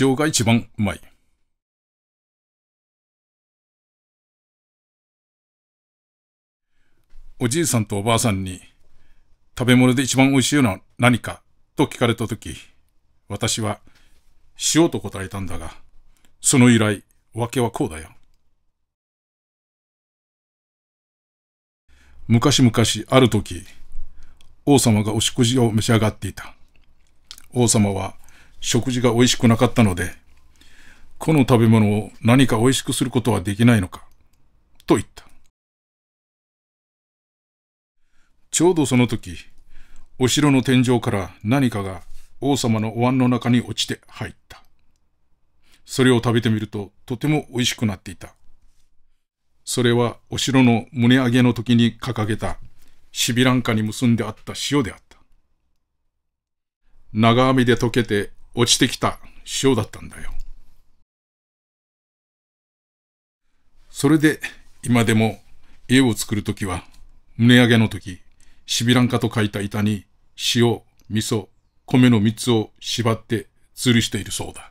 塩が一番うまい。おじいさんとおばあさんに、食べ物で一番美味しいのは何かと聞かれたとき、私は塩と答えたんだが、その由来、わけはこうだよ。昔々ある時、王様がお食事を召し上がっていた。王様は食事が美味しくなかったので、この食べ物を何か美味しくすることはできないのか、と言った。ちょうどその時、お城の天井から何かが王様のお椀の中に落ちて入った。それを食べてみるととても美味しくなっていた。それはお城の胸上げの時に掲げたシビランカに結んであった塩であった。長雨で溶けて落ちてきた塩だったんだよ。それで今でも家を作るときは胸上げのとき、シビランカと書いた板に塩、味噌、米の3つを縛って吊るしているそうだ。